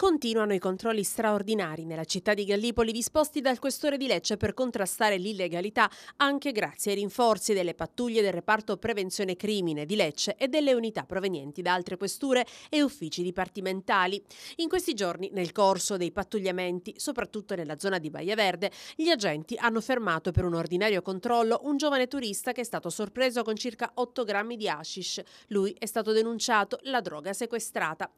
Continuano i controlli straordinari nella città di Gallipoli disposti dal questore di Lecce per contrastare l'illegalità anche grazie ai rinforzi delle pattuglie del reparto prevenzione crimine di Lecce e delle unità provenienti da altre questure e uffici dipartimentali. In questi giorni, nel corso dei pattugliamenti, soprattutto nella zona di Baia Verde, gli agenti hanno fermato per un ordinario controllo un giovane turista che è stato sorpreso con circa 8 grammi di hashish. Lui è stato denunciato, la droga sequestrata.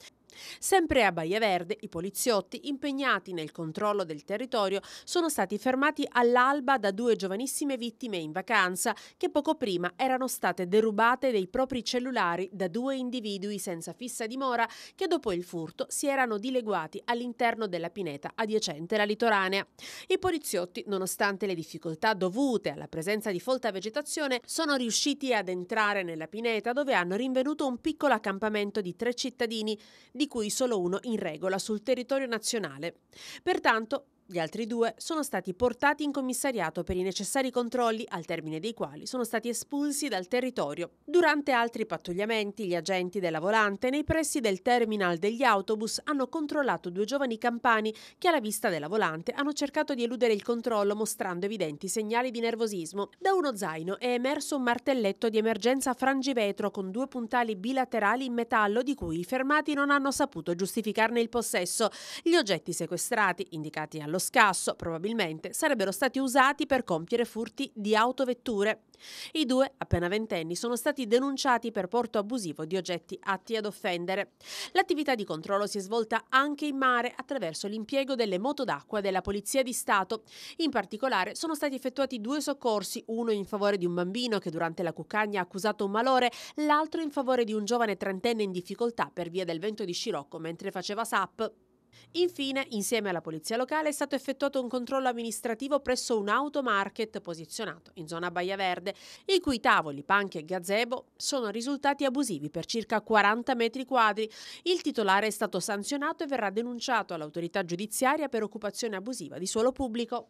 Sempre a Baia Verde, i poliziotti impegnati nel controllo del territorio sono stati fermati all'alba da due giovanissime vittime in vacanza che poco prima erano state derubate dei propri cellulari da due individui senza fissa dimora che dopo il furto si erano dileguati all'interno della pineta adiacente alla litoranea. I poliziotti, nonostante le difficoltà dovute alla presenza di folta vegetazione, sono riusciti ad entrare nella pineta dove hanno rinvenuto un piccolo accampamento di tre cittadini. Di di cui solo uno in regola sul territorio nazionale. Pertanto gli altri due sono stati portati in commissariato per i necessari controlli, al termine dei quali sono stati espulsi dal territorio. Durante altri pattugliamenti, gli agenti della volante nei pressi del terminal degli autobus hanno controllato due giovani campani che alla vista della volante hanno cercato di eludere il controllo mostrando evidenti segnali di nervosismo. Da uno zaino è emerso un martelletto di emergenza frangivetro con due puntali bilaterali in metallo di cui i fermati non hanno saputo giustificarne il possesso. Gli oggetti sequestrati, indicati alla allo scasso probabilmente sarebbero stati usati per compiere furti di autovetture. I due, appena ventenni, sono stati denunciati per porto abusivo di oggetti atti ad offendere. L'attività di controllo si è svolta anche in mare attraverso l'impiego delle moto d'acqua della Polizia di Stato. In particolare sono stati effettuati due soccorsi, uno in favore di un bambino che durante la cuccagna ha accusato un malore, l'altro in favore di un giovane trentenne in difficoltà per via del vento di scirocco mentre faceva sap. Infine, insieme alla polizia locale è stato effettuato un controllo amministrativo presso un automarket posizionato in zona Baia Verde, i cui tavoli, panche e gazebo sono risultati abusivi per circa 40 metri quadri. Il titolare è stato sanzionato e verrà denunciato all'autorità giudiziaria per occupazione abusiva di suolo pubblico.